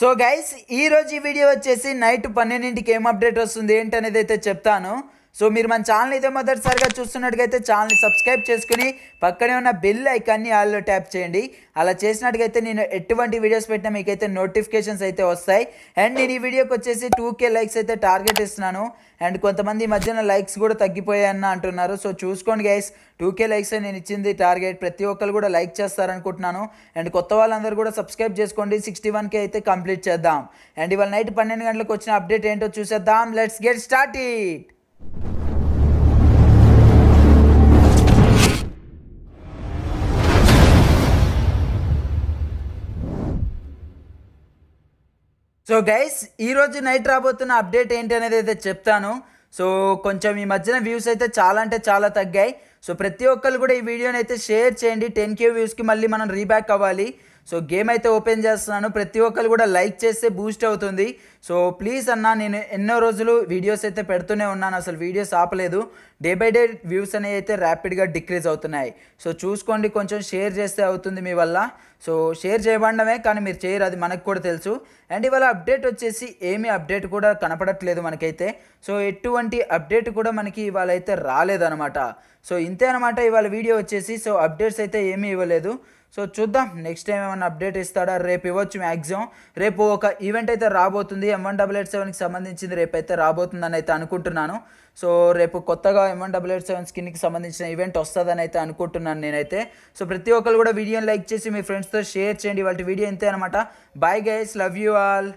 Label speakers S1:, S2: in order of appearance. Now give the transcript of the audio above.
S1: so guys ఈరోజు ఈ video వచ్చేసి నైట్ పన్నెండింటికి ఏం అప్డేట్ వస్తుంది ఏంటనేది అయితే చెప్తాను సో మీరు మన ఛానల్ అయితే మొదటిసారిగా చూస్తున్నట్టుగైతే ఛానల్ని సబ్స్క్రైబ్ చేసుకుని పక్కనే ఉన్న బెల్ ఐకాన్ని ఆల్లో ట్యాప్ చేయండి అలా చేసినట్టుగైతే నేను ఎటువంటి వీడియోస్ పెట్టినా మీకైతే నోటిఫికేషన్స్ అయితే వస్తాయి అండ్ నేను ఈ వీడియోకి వచ్చేసి టూ కే లైక్స్ అయితే టార్గెట్ ఇస్తున్నాను అండ్ కొంతమంది మధ్యన లైక్స్ కూడా తగ్గిపోయాయన్న అంటున్నారు సో చూసుకోండి గైస్ టూ కే లైక్స్ నేను ఇచ్చింది టార్గెట్ ప్రతి ఒక్కరు కూడా లైక్ చేస్తారనుకుంటున్నాను అండ్ కొత్త వాళ్ళందరూ కూడా సబ్స్క్రైబ్ చేసుకోండి సిక్స్టీ వన్కే అయితే కంప్లీట్ చేద్దాం అండ్ ఇవాళ నైట్ పన్నెండు గంటలకు వచ్చిన అప్డేట్ ఏంటో చూసేద్దాం let's get start it so guys ఈరోజు నైట్ రాబోతున్న అప్డేట్ ఏంటి అనేది అయితే చెప్తాను సో కొంచెం ఈ మధ్యన వ్యూస్ అయితే చాలా అంటే చాలా తగ్గాయి సో ప్రతి ఒక్కరు కూడా ఈ వీడియోని అయితే షేర్ చేయండి టెన్ కే వ్యూస్కి మళ్ళీ మనం రీబ్యాక్ అవ్వాలి సో గేమ్ అయితే ఓపెన్ చేస్తున్నాను ప్రతి ఒక్కరు కూడా లైక్ చేస్తే బూస్ట్ అవుతుంది సో ప్లీజ్ అన్న నేను ఎన్నో రోజులు వీడియోస్ అయితే పెడుతూనే ఉన్నాను అసలు వీడియోస్ ఆపలేదు డే బై డే వ్యూస్ అనేవి అయితే ర్యాపిడ్గా డిక్రీజ్ అవుతున్నాయి సో చూసుకోండి కొంచెం షేర్ చేస్తే అవుతుంది మీ వల్ల సో షేర్ చేయబడమే కానీ మీరు చేయరు అది మనకు కూడా తెలుసు అండ్ ఇవాళ అప్డేట్ వచ్చేసి ఏమీ అప్డేట్ కూడా కనపడట్లేదు మనకైతే సో ఎటువంటి అప్డేట్ కూడా మనకి ఇవాళ అయితే రాలేదనమాట సో ఇంతే అనమాట ఇవాళ వీడియో వచ్చేసి సో అప్డేట్స్ అయితే ఏమీ ఇవ్వలేదు సో చూద్దాం నెక్స్ట్ టైం ఏమైనా అప్డేట్ ఇస్తాడా రేపు ఇవ్వచ్చు మ్యాక్సిమం రేపు ఒక ఈవెంట్ అయితే రాబోతుంది ఎంవన్ వన్ ఎయిట్ సెవెన్కి సంబంధించింది రేపు అయితే రాబోతుందని అయితే అనుకుంటున్నాను సో రేపు కొత్తగా ఎంవన్ డబుల్ ఎయిట్ సెవెన్ స్కిన్కి సంబంధించిన ఈవెంట్ వస్తుందని అయితే అనుకుంటున్నాను నేనైతే సో ప్రతి ఒక్కరు కూడా వీడియోని లైక్ చేసి మీ ఫ్రెండ్స్తో షేర్ చేయండి వాళ్ళ వీడియో ఇంతే అనమాట bye guys love you all